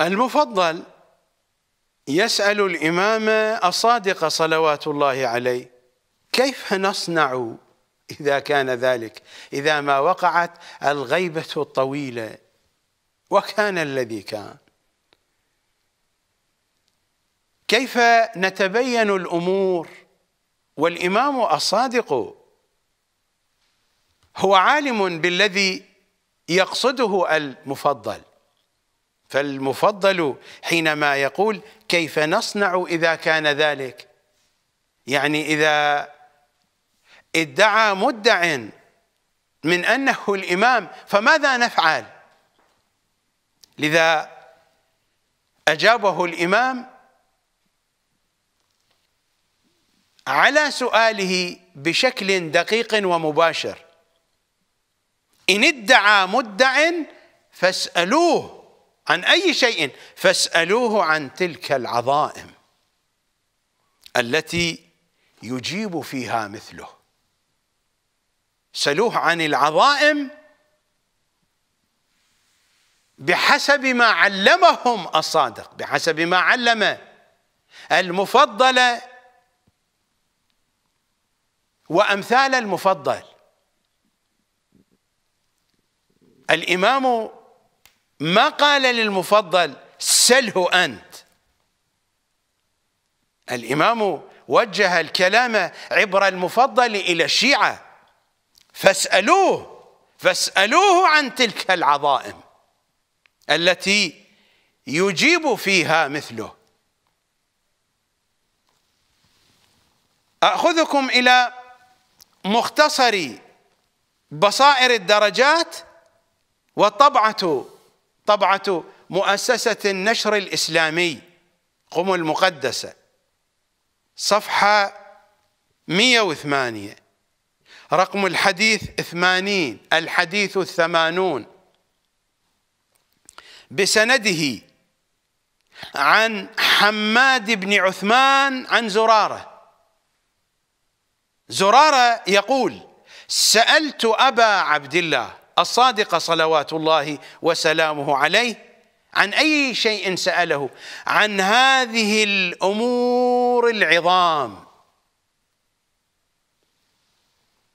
المفضل يسأل الإمام الصادق صلوات الله عليه كيف نصنع إذا كان ذلك إذا ما وقعت الغيبة الطويلة وكان الذي كان كيف نتبين الأمور والإمام الصادق هو عالم بالذي يقصده المفضل فالمفضل حينما يقول كيف نصنع إذا كان ذلك يعني إذا ادعى مدع من أنه الإمام فماذا نفعل لذا أجابه الإمام على سؤاله بشكل دقيق ومباشر إن ادعى مدع فاسألوه عن أي شيء فاسألوه عن تلك العظائم التي يجيب فيها مثله سلوه عن العظائم بحسب ما علمهم الصادق بحسب ما علم المفضل وأمثال المفضل الإمام ما قال للمفضل سله أنت الإمام وجه الكلام عبر المفضل إلى الشيعة فاسألوه فاسألوه عن تلك العظائم التي يجيب فيها مثله أخذكم إلى مختصر بصائر الدرجات والطبعة طبعة مؤسسة النشر الإسلامي قم المقدسة صفحة 108 رقم الحديث 80 الحديث الثمانون بسنده عن حماد بن عثمان عن زراره زراره يقول سالت ابا عبد الله الصادقة صلوات الله وسلامه عليه عن أي شيء سأله عن هذه الأمور العظام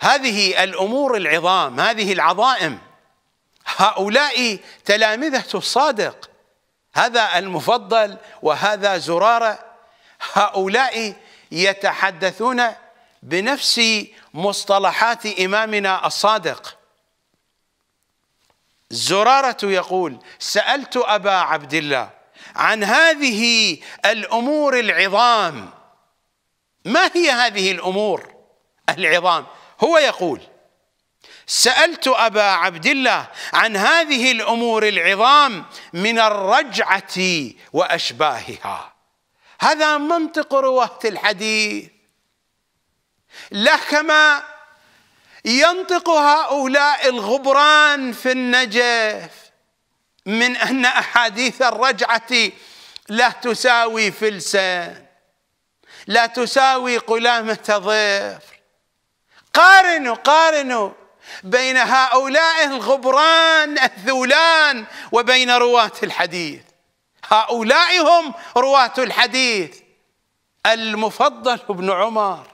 هذه الأمور العظام هذه العظائم هؤلاء تلامذة الصادق هذا المفضل وهذا زرارة هؤلاء يتحدثون بنفس مصطلحات إمامنا الصادق زرارة يقول سألت أبا عبد الله عن هذه الأمور العظام ما هي هذه الأمور العظام هو يقول سألت أبا عبد الله عن هذه الأمور العظام من الرجعة وأشباهها هذا منطق رواة الحديث لا كما ينطق هؤلاء الغبران في النجف من ان احاديث الرجعه لا تساوي فلسا لا تساوي قلامه ظفر قارنوا قارنوا بين هؤلاء الغبران الذولان وبين رواه الحديث هؤلاء هم رواه الحديث المفضل بن عمر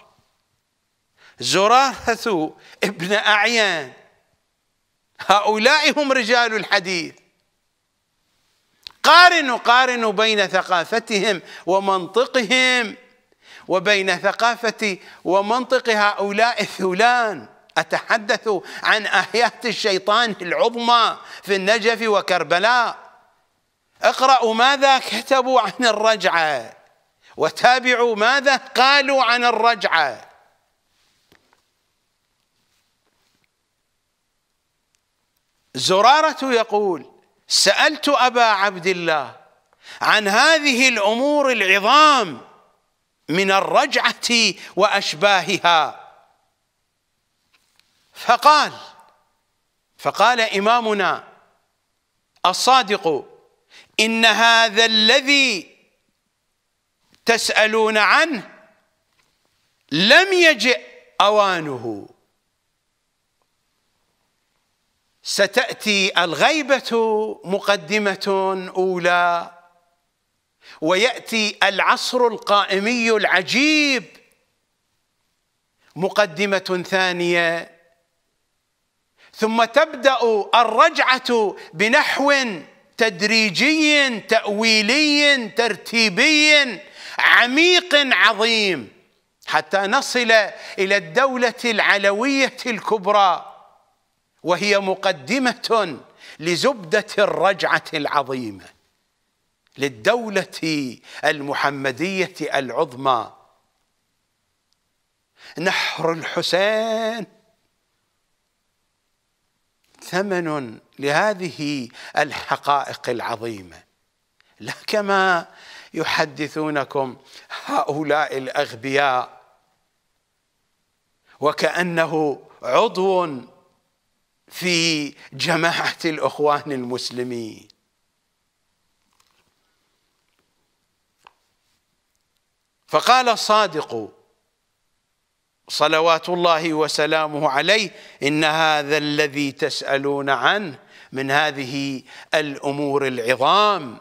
زراهة ابن أعيان هؤلاء هم رجال الحديث قارنوا قارنوا بين ثقافتهم ومنطقهم وبين ثقافة ومنطق هؤلاء الثلان أتحدث عن آيات الشيطان العظمى في النجف وكربلاء اقرأوا ماذا كتبوا عن الرجعة وتابعوا ماذا قالوا عن الرجعه زرارة يقول سألت أبا عبد الله عن هذه الأمور العظام من الرجعة وأشباهها فقال فقال إمامنا الصادق إن هذا الذي تسألون عنه لم يجئ أوانه ستاتي الغيبه مقدمه اولى وياتي العصر القائمي العجيب مقدمه ثانيه ثم تبدا الرجعه بنحو تدريجي تاويلي ترتيبي عميق عظيم حتى نصل الى الدوله العلويه الكبرى وهي مقدمة لزبدة الرجعة العظيمة للدولة المحمدية العظمى نحر الحسين ثمن لهذه الحقائق العظيمه لا كما يحدثونكم هؤلاء الاغبياء وكانه عضو في جماعة الأخوان المسلمين فقال الصادق صلوات الله وسلامه عليه إن هذا الذي تسألون عنه من هذه الأمور العظام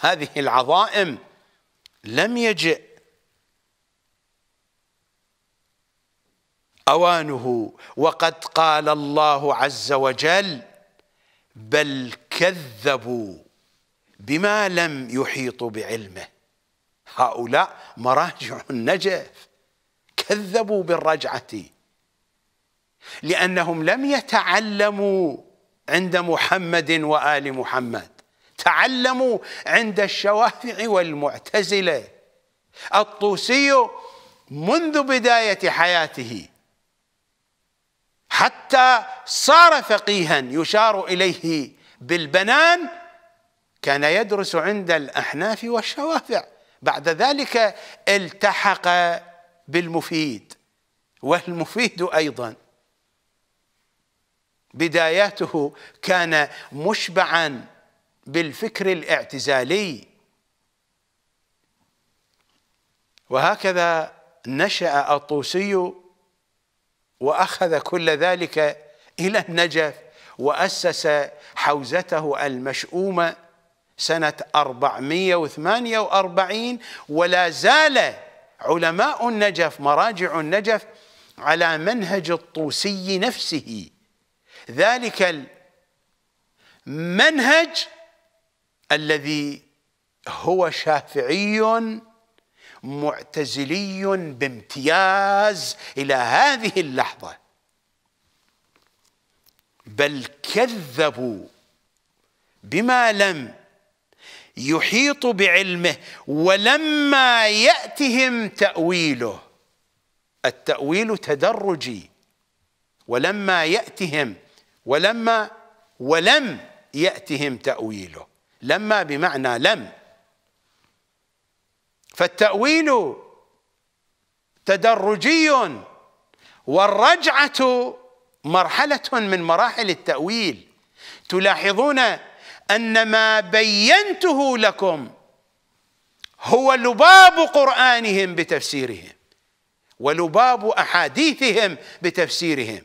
هذه العظائم لم يجئ أوانه وقد قال الله عز وجل بل كذبوا بما لم يحيطوا بعلمه هؤلاء مراجع النجف كذبوا بالرجعة لأنهم لم يتعلموا عند محمد وآل محمد تعلموا عند الشوافع والمعتزلة الطوسي منذ بداية حياته حتى صار فقيها يشار اليه بالبنان كان يدرس عند الاحناف والشوافع بعد ذلك التحق بالمفيد والمفيد ايضا بداياته كان مشبعا بالفكر الاعتزالي وهكذا نشا الطوسي واخذ كل ذلك الى النجف واسس حوزته المشؤومه سنه 448 ولا زال علماء النجف مراجع النجف على منهج الطوسي نفسه ذلك المنهج الذي هو شافعي معتزلي بامتياز الى هذه اللحظه بل كذبوا بما لم يحيط بعلمه ولما ياتهم تاويله التاويل تدرجي ولما ياتهم ولما ولم ياتهم تاويله لما بمعنى لم فالتأويل تدرجي والرجعة مرحلة من مراحل التأويل تلاحظون أن ما بينته لكم هو لباب قرآنهم بتفسيرهم ولباب أحاديثهم بتفسيرهم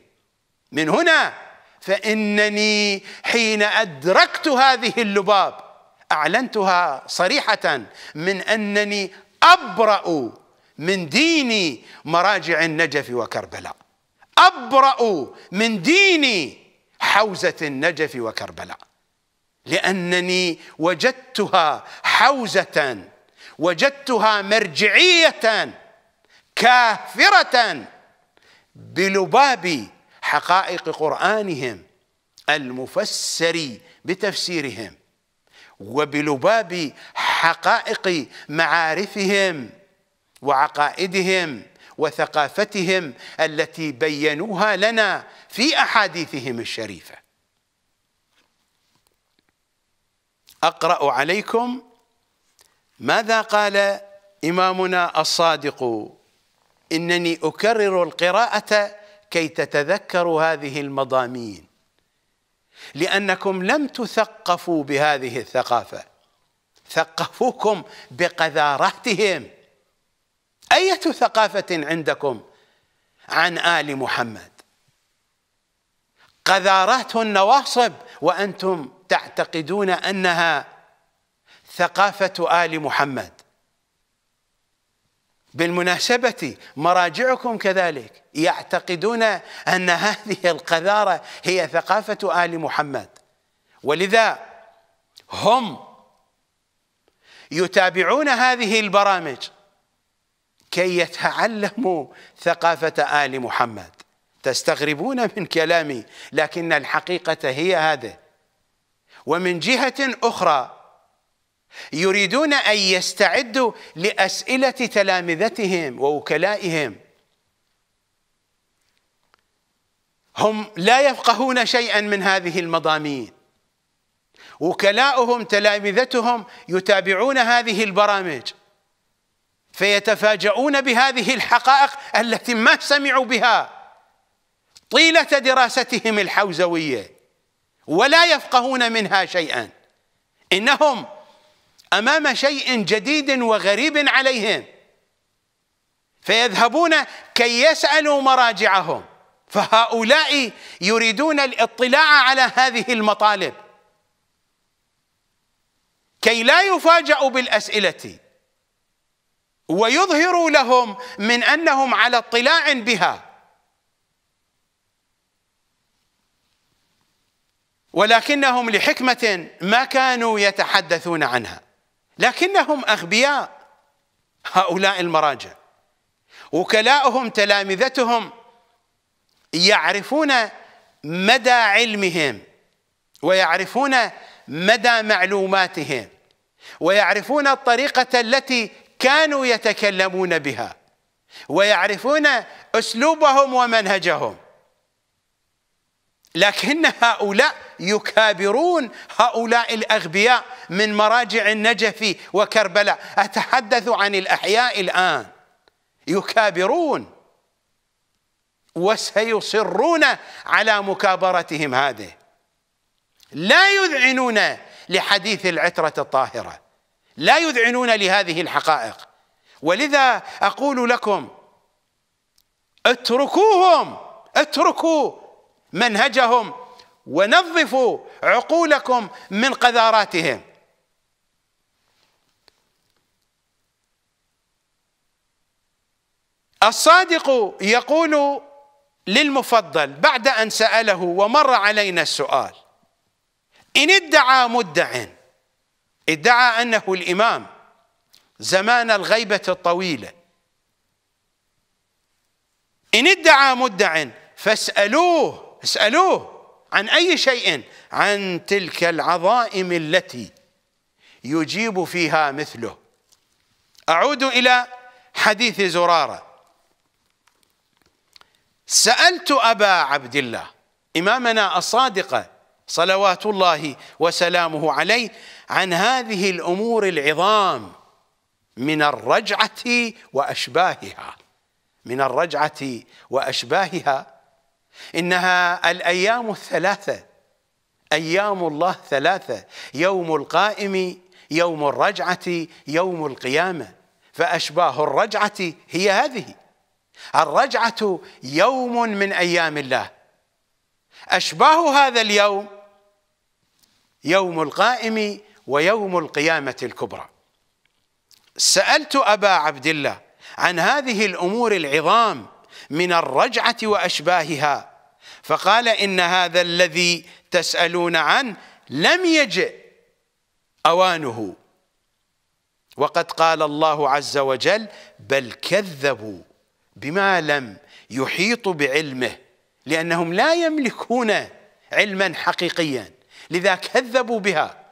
من هنا فإنني حين أدركت هذه اللباب اعلنتها صريحه من انني ابرا من ديني مراجع النجف وكربلاء ابرا من ديني حوزه النجف وكربلاء لانني وجدتها حوزه وجدتها مرجعيه كافره بلباب حقائق قرانهم المفسر بتفسيرهم وبلباب حقائق معارفهم وعقائدهم وثقافتهم التي بينوها لنا في احاديثهم الشريفه اقرا عليكم ماذا قال امامنا الصادق انني اكرر القراءه كي تتذكروا هذه المضامين لأنكم لم تثقفوا بهذه الثقافة ثقفوكم بقذاراتهم أية ثقافة عندكم عن آل محمد قذارات النواصب وأنتم تعتقدون أنها ثقافة آل محمد بالمناسبة مراجعكم كذلك يعتقدون أن هذه القذارة هي ثقافة آل محمد ولذا هم يتابعون هذه البرامج كي يتعلموا ثقافة آل محمد تستغربون من كلامي لكن الحقيقة هي هذه ومن جهة أخرى يريدون أن يستعدوا لأسئلة تلامذتهم ووكلائهم هم لا يفقهون شيئا من هذه المضامين وكلاؤهم تلامذتهم يتابعون هذه البرامج فيتفاجؤون بهذه الحقائق التي ما سمعوا بها طيلة دراستهم الحوزوية ولا يفقهون منها شيئا إنهم امام شيء جديد وغريب عليهم فيذهبون كي يسالوا مراجعهم فهؤلاء يريدون الاطلاع على هذه المطالب كي لا يفاجأوا بالأسئلة ويظهروا لهم من أنهم على اطلاع بها ولكنهم لحكمة ما كانوا يتحدثون عنها لكنهم أغبياء هؤلاء المراجع وكلاؤهم تلامذتهم يعرفون مدى علمهم ويعرفون مدى معلوماتهم ويعرفون الطريقة التي كانوا يتكلمون بها ويعرفون أسلوبهم ومنهجهم لكن هؤلاء يكابرون هؤلاء الأغبياء من مراجع النجف وكربلاء أتحدث عن الأحياء الآن يكابرون وسيصرون على مكابرتهم هذه لا يذعنون لحديث العترة الطاهرة لا يذعنون لهذه الحقائق ولذا أقول لكم اتركوهم اتركوا منهجهم ونظفوا عقولكم من قذاراتهم الصادق يقول للمفضل بعد أن سأله ومر علينا السؤال إن ادعى مدع ادعى أنه الإمام زمان الغيبة الطويلة إن ادعى مدع فاسألوه اسألوه عن أي شيء عن تلك العظائم التي يجيب فيها مثله أعود إلى حديث زراره سألت أبا عبد الله إمامنا الصادق صلوات الله وسلامه عليه عن هذه الأمور العظام من الرجعة وأشباهها من الرجعة وأشباهها إنها الأيام الثلاثة أيام الله ثلاثة يوم القائم يوم الرجعة يوم القيامة فأشباه الرجعة هي هذه الرجعة يوم من أيام الله أشباه هذا اليوم يوم القائم ويوم القيامة الكبرى سألت أبا عبد الله عن هذه الأمور العظام من الرجعة وأشباهها فقال إن هذا الذي تسألون عنه لم يجئ أوانه وقد قال الله عز وجل بل كذبوا بما لم يحيطوا بعلمه لأنهم لا يملكون علما حقيقيا لذا كذبوا بها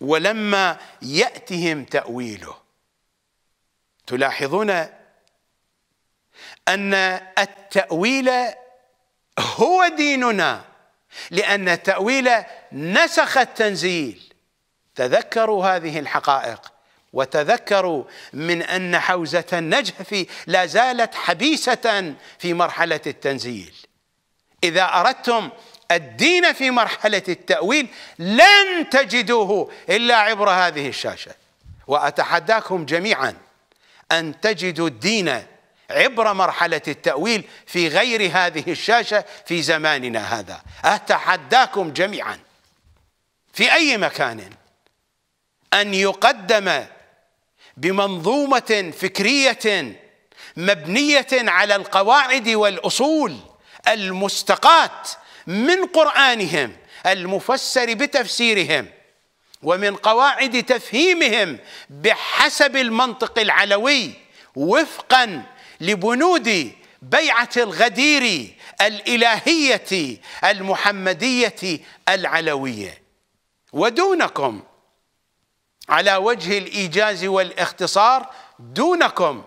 ولما يأتهم تأويله تلاحظون أن التأويل هو ديننا لأن التأويل نسخ التنزيل تذكروا هذه الحقائق وتذكروا من أن حوزة النجف لا زالت حبيسة في مرحلة التنزيل إذا أردتم الدين في مرحلة التأويل لن تجدوه إلا عبر هذه الشاشة وأتحداكم جميعا أن تجدوا الدين عبر مرحلة التأويل في غير هذه الشاشة في زماننا هذا أتحداكم جميعا في أي مكان أن يقدم بمنظومه فكريه مبنيه على القواعد والاصول المستقاه من قرانهم المفسر بتفسيرهم ومن قواعد تفهيمهم بحسب المنطق العلوي وفقا لبنود بيعه الغدير الالهيه المحمديه العلويه ودونكم على وجه الإيجاز والاختصار دونكم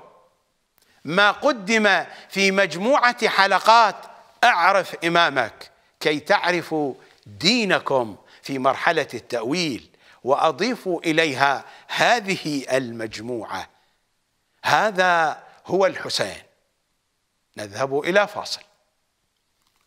ما قدم في مجموعة حلقات أعرف إمامك كي تعرفوا دينكم في مرحلة التأويل وأضيفوا إليها هذه المجموعة هذا هو الحسين نذهب إلى فاصل